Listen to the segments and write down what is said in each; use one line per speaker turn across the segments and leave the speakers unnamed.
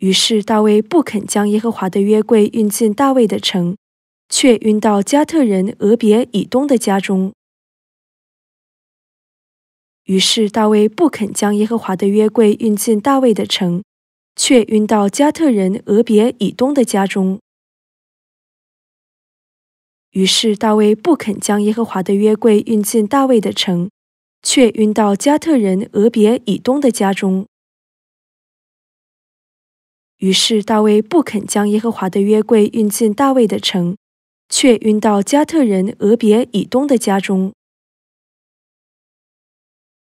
于是大卫不肯将耶和华的约柜运进大卫的城，却运到加特人俄别以东的家中。于是大卫不肯将耶和华的约柜运进大卫的城，却运到加特人俄别以东的家中。于是大卫不肯将耶和华的约柜运进大卫的城，却运到加特人俄别以东的家中。于是大卫不肯将耶和华的约柜运进大卫的城，却运到加特人俄别以东的家中。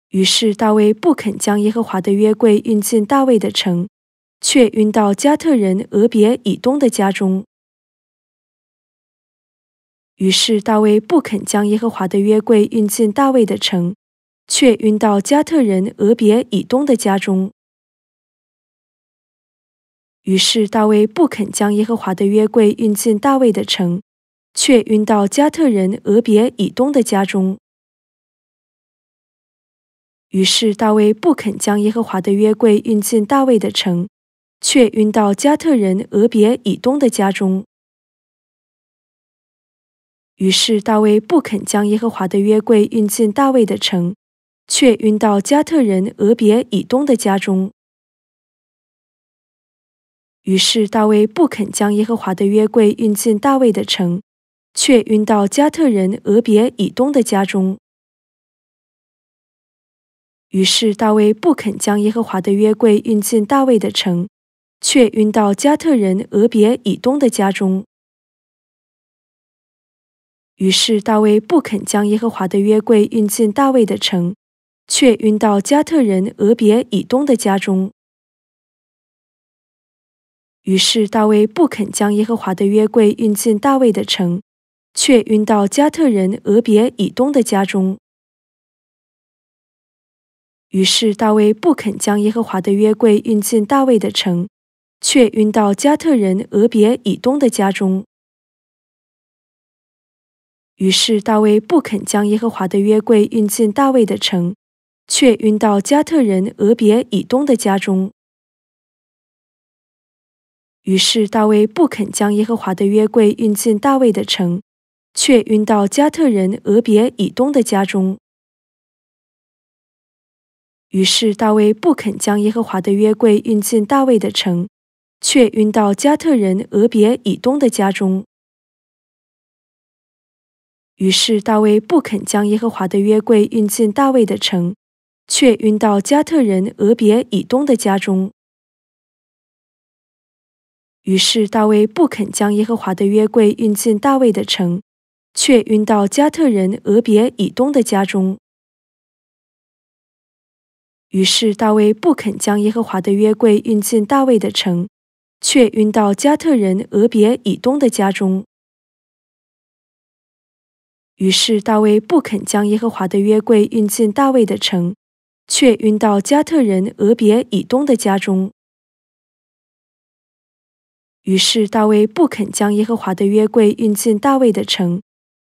于是大卫不肯将耶和华的约柜运进大卫的城，却运到加特人俄别以东的家中。于是大卫不肯将耶和华的约柜运进大卫的城，却运到加特人俄别以东的家中。于是大卫不肯将耶和华的约柜运进大卫的城，却运到加特人俄别以东的家中。于是大卫不肯将耶和华的约柜运进大卫的城，却运到加特人俄别以东的家中。于是大卫不肯将耶和华的约柜运进大卫的城，却运到加特人俄别以东的家中。于是大卫不肯将耶和华的约柜运进大卫的城，却运到加特人俄别以东的家中。于是大卫不肯将耶和华的约柜运进大卫的城，却运到加特人俄别以东的家中。于是大卫不肯将耶和华的约柜运进大卫的城，却运到加特人俄别以东的家中。于是大卫不肯将耶和华的约柜运进大卫的城，却运到加特人俄别以东的家中。于是大卫不肯将耶和华的约柜运进大卫的城，却运到加特人俄别以东的家中。于是大卫不肯将耶和华的约柜运进大卫的城，却运到加特人俄别以东的家中。于是大卫不肯将耶和华的约柜运进大卫的城，却运到加特人俄别以东的家中。于是大卫不肯将耶和华的约柜运进大卫的城，却运到加特人俄别以东的家中。于是大卫不肯将耶和华的约柜运进大卫的城，却运到加特人俄别以东的家中。于是大卫不肯将耶和华的约柜运进大卫的城，却运到加特人俄别以东的家中。于是大卫不肯将耶和华的约柜运进大卫的城，却运到加特人俄别以东的家中。于是大卫不肯将耶和华的约柜运进大卫的城，却运到加特人俄别以东的家中。于是大卫不肯将耶和华的约柜运进大卫的城，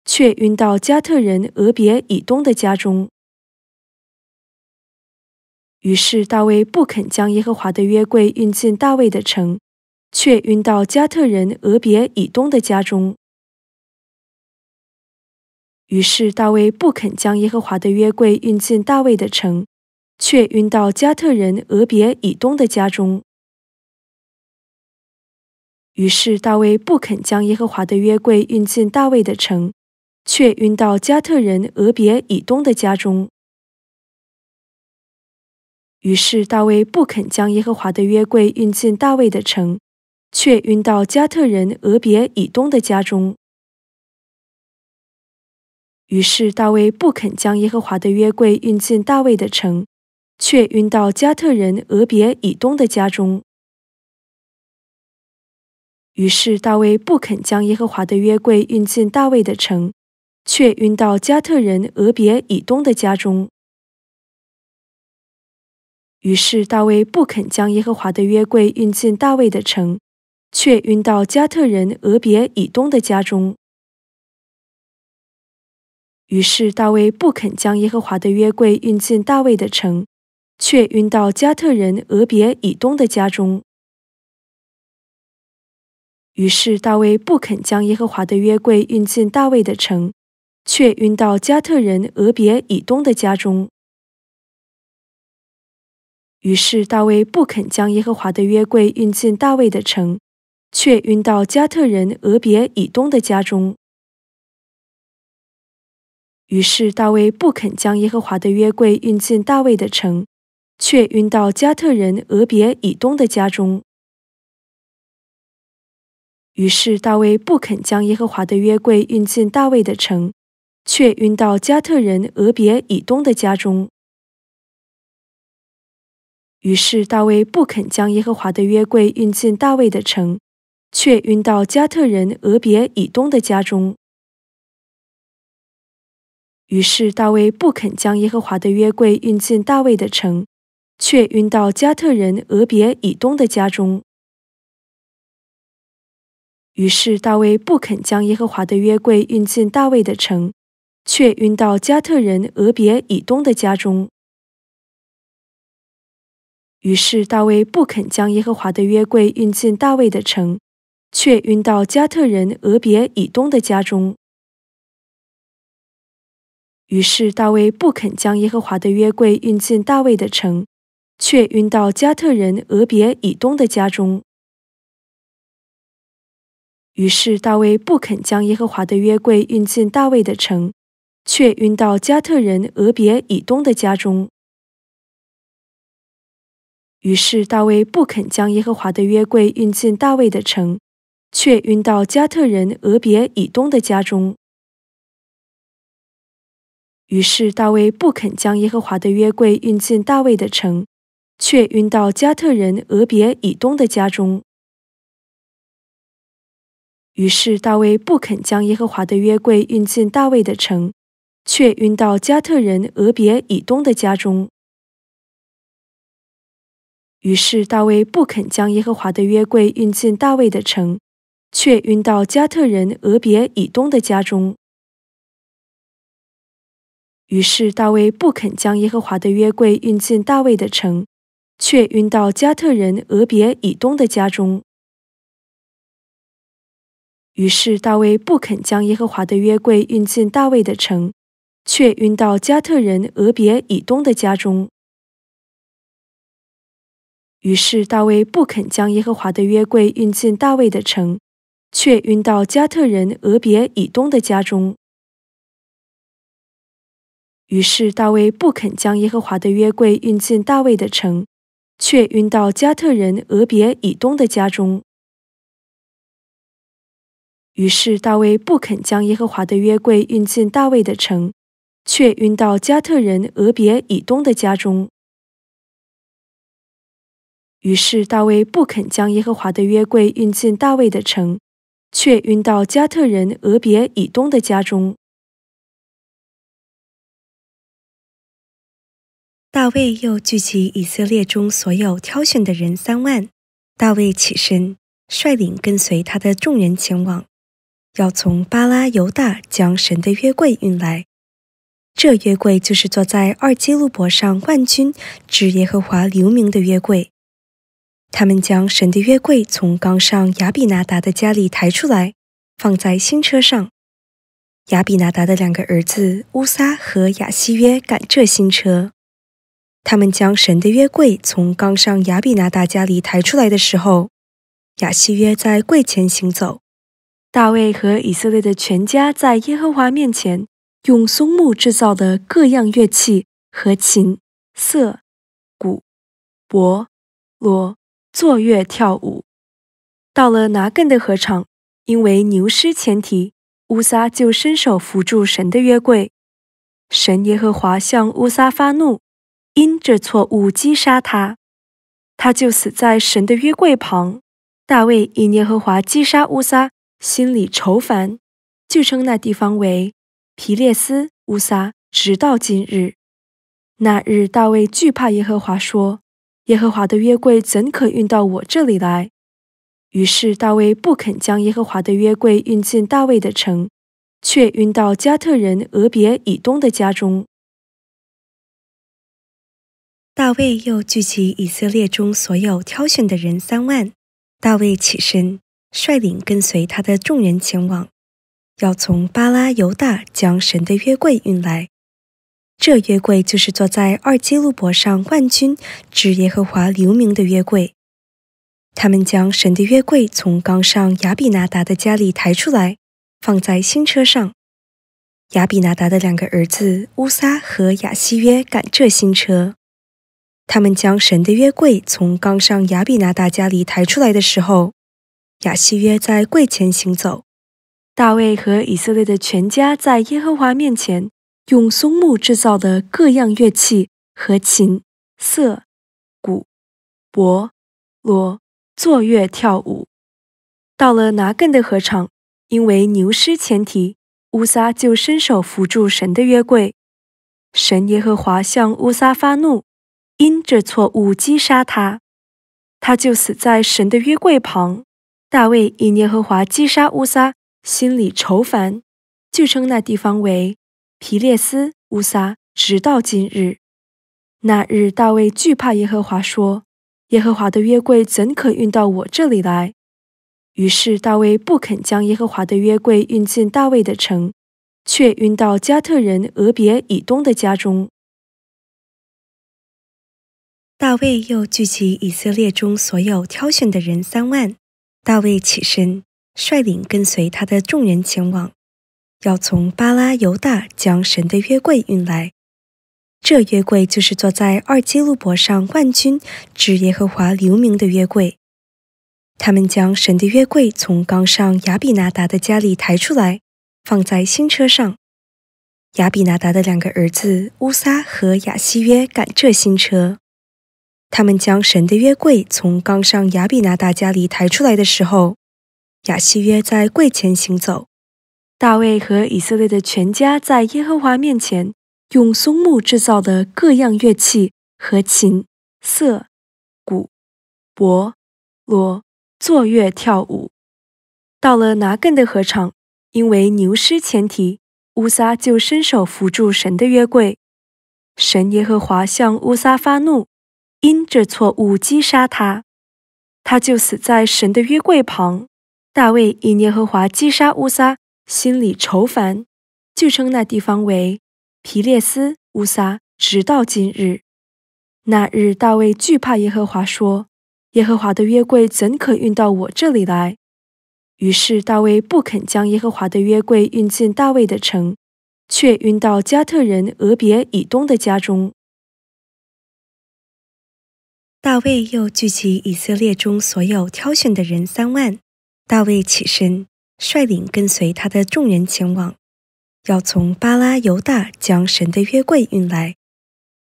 却运到加特人俄别以东的家中。于是大卫不肯将耶和华的约柜运进大卫的城，却运到加特人俄别以东的家中。于是大卫不肯将耶和华的约柜运进大卫的城，却运到加特人俄别以东的家中。于是大卫不肯将耶和华的约柜运进大卫的城，却运到加特人俄别以东的家中。于是大卫不肯将耶和华的约柜运进大卫的城，却运到加特人俄别以东的家中。于是大卫不肯将耶和华的约柜运进大卫的城，却运到加特人俄别以东的家中。于是大卫不肯将耶和华的约柜运进大卫的城，却运到加特人俄别以东的家中。于是大卫不肯将耶和华的约柜运进大卫的城，却运到加特人俄别以东的家中。于是大卫不肯将耶和华的约柜运进大卫的城，却运到加特人俄别以东的家中。于是大卫不肯将耶和华的约柜运进大卫的城，却运到加特人俄别以东的家中。于是大卫不肯将耶和华的约柜运进大卫的城，却运到加特人俄别以东的家中。于是大卫不肯将耶和华的约柜运进大卫的城，却运到加特人俄别以东的家中。于是大卫不肯将耶和华的约柜运进大卫的城，却运到加特人俄别以东的家中。于是大卫不肯将耶和华的约柜运进大卫的城，却运到加特人俄别以东的家中。于是大卫不肯将耶和华的约柜运进大卫的城，却运到加特人俄别以东的家中。于是大卫不肯将耶和华的约柜运进大卫的城，却运到加特人俄别以东的家中。于是大卫不肯将耶和华的约柜运进大卫的城，却运到加特人俄别以东的家中。于是大卫不肯将耶和华的约柜运进大卫的城，却运到加特人俄别以东的家中。于是大卫不肯将耶和华的约柜运进大卫的城，却运到加特人俄别以东的家中。于是大卫不肯将耶和华的约柜运进大卫的城，却运到加特人俄别以东的家中。于是大卫不肯将耶和华的约柜运进大卫的城，却运到加特人俄别以东的家中。于是大卫不肯将耶和华的约柜运进大卫的城，却运到加特人俄别以东的家中。于是大卫不肯将耶和华的约柜运进大卫的城，却运到加特人俄别以东的家中。于是大卫不肯将耶和华的约柜运进大卫的城，却运到加特人俄别以东的家中。于是大卫不肯将耶和华的约柜运进大卫的城，却运到加特人俄别以东的家中。于是大卫不肯将耶和华的约柜运进大卫的城，却运到加特人俄别以东的家中。于是大卫不肯将耶和华的约柜运进大卫的城，却运到加特人俄别以东的家中。于是大卫不肯将耶和华的约柜运进大卫的城，却运到加特人俄别以东的家中。于是大卫不肯将耶和华的约柜运进大卫的城，却运到加特人俄别以东的家中。大卫又聚集
以色列中所有挑选的人三万，大卫起身，率领跟随他的众人前往。要从巴拉尤大将神的约柜运来，这约柜就是坐在二基路伯上冠军指耶和华留名的约柜。他们将神的约柜从冈上亚比拿达的家里抬出来，放在新车上。亚比拿达的两个儿子乌撒和亚西约赶这新车。他们将神的约柜从冈上亚比拿达家里抬出来的时候，亚西约在
柜前行走。大卫和以色列的全家在耶和华面前，用松木制造的各样乐器和琴、瑟、鼓、钹、锣，作乐跳舞。到了拿更的合场，因为牛失前蹄，乌撒就伸手扶住神的约柜，神耶和华向乌撒发怒，因这错误击杀他，他就死在神的约柜旁。大卫以耶和华击杀乌撒。心里愁烦，就称那地方为皮列斯乌撒。直到今日，那日大卫惧怕耶和华，说：“耶和华的约柜怎可运到我这里来？”于是大卫不肯将耶和华的约柜运进大卫的城，却运到加特人俄别以东的家中。大卫
又聚集以色列中所有挑选的人三万。大卫起身。率领跟随他的众人前往，要从巴拉犹大将神的约柜运来。这约柜就是坐在二基路伯上冠军至耶和华留名的约柜。他们将神的约柜从冈上亚比拿达的家里抬出来，放在新车上。亚比拿达的两个儿子乌撒和亚西约赶这新车。他们将神的约柜从冈上亚比拿达家里抬出来的时候。亚西约在柜前行走，大卫和以色列的全家在耶和华面
前用松木制造的各样乐器和琴、瑟、鼓、钹、锣，作乐跳舞。到了拿更的合场，因为牛失前蹄，乌撒就伸手扶住神的约柜，神耶和华向乌撒发怒，因这错误击杀他，他就死在神的约柜旁。大卫以耶和华击杀乌撒，心里愁烦，就称那地方为皮列斯乌撒，直到今日。那日大卫惧怕耶和华，说：“耶和华的约柜怎可运到我这里来？”于是大卫不肯将耶和华的约柜运进大卫的城，却运到加特人俄别以东的家中。
大卫又聚集以色列中所有挑选的人三万。大卫起身，率领跟随他的众人前往，要从巴拉、犹大将神的约柜运来。这约柜就是坐在二基路伯上、万军至耶和华留名的约柜。他们将神的约柜从冈上亚比拿达的家里抬出来，放在新车上。亚比拿达的两个儿子乌撒和亚西约赶这新车。他们将神的约柜从冈上亚比拿大家里抬出来的时候，亚西约在柜前行走。大卫和以色列的全家在
耶和华面前用松木制造的各样乐器和琴、瑟、鼓、钹、锣，作乐跳舞。到了拿艮的合场，因为牛失前蹄，乌撒就伸手扶住神的约柜，神耶和华向乌撒发怒。因这错误击杀他，他就死在神的约柜旁。大卫以耶和华击杀乌撒，心里愁烦，就称那地方为皮列斯乌撒。直到今日，那日大卫惧怕耶和华，说：“耶和华的约柜怎可运到我这里来？”于是大卫不肯将耶和华的约柜运进大卫的城，却运到加特人俄别以东的家中。大卫又聚
集以色列中所有挑选的
人三万。
大卫起身，率领跟随他的众人前往，要从巴拉犹大将神的约柜运来。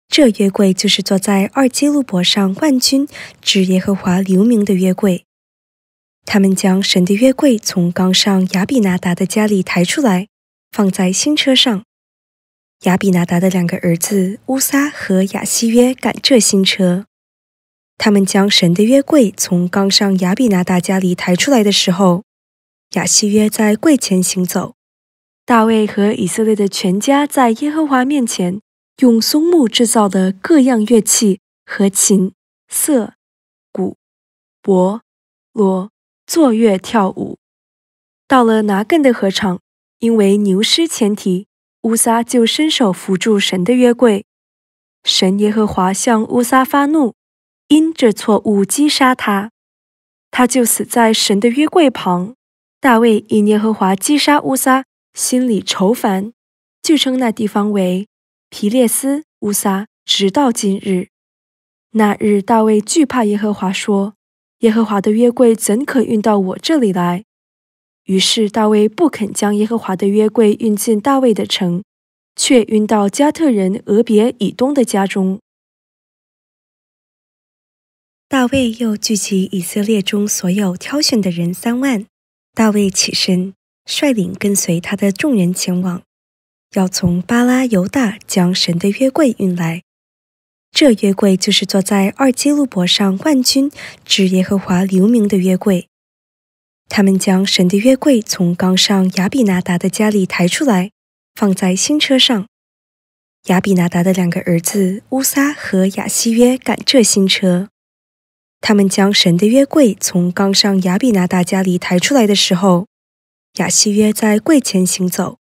这约柜就是坐在二基路伯上、冠军至耶和华留名的约柜。他们将神的约柜从刚上亚比拿达的家里抬出来，放在新车上。亚比拿达的两个儿子乌撒和亚西约赶这新车。他们将神的约柜从冈上亚比拿大家里抬出来的时候，亚西约在柜前行走。大卫和以色列的全
家在耶和华面前用松木制造的各样乐器和琴、瑟、鼓、钹、锣，作乐跳舞。到了拿艮的合场，因为牛失前蹄，乌撒就伸手扶住神的约柜，神耶和华向乌撒发怒。因这错误击杀他，他就死在神的约柜旁。大卫以耶和华击杀乌撒，心里愁烦，就称那地方为皮列斯乌撒。直到今日，那日大卫惧怕耶和华，说：“耶和华的约柜怎可运到我这里来？”于是大卫不肯将耶和华的约柜运进大卫的城，却运到加特人俄别以东的家中。大卫又聚集以色列中所有挑选的人三
万。大卫起身，率领跟随他的众人前往，要从巴拉犹大将神的约柜运来。这约柜就是坐在二基路伯上万军至耶和华留名的约柜。他们将神的约柜从冈上亚比拿达的家里抬出来，放在新车上。亚比拿达的两个儿子乌撒和亚西约赶这新车。他们将神的约柜从冈上亚比拿大家里抬出来的时候，亚西约在柜前行走。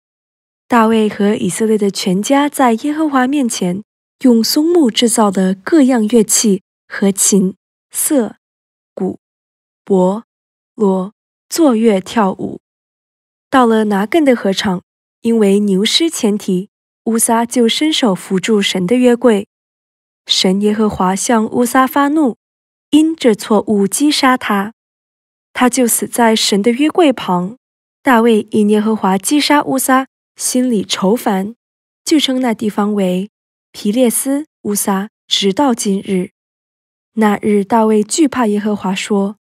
大卫和以
色列的全家在耶和华面前用松木制造的各样乐器和琴、瑟、鼓、钹、锣，作乐跳舞。到了拿艮的合场，因为牛失前蹄，乌撒就伸手扶住神的约柜，神耶和华向乌撒发怒。因这错误击杀他，他就死在神的约柜旁。大卫以耶和华击杀乌撒，心里愁烦，就称那地方为皮列斯乌撒。直到今日，那日大卫惧怕耶和华，说：“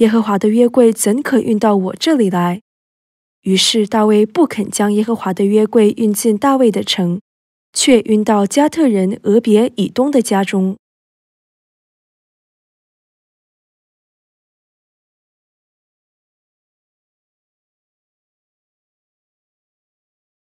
耶和华的约柜怎可运到我这里来？”于是大卫不肯将耶和华的约柜运进大卫的城，却运到加特人俄别以东的家中。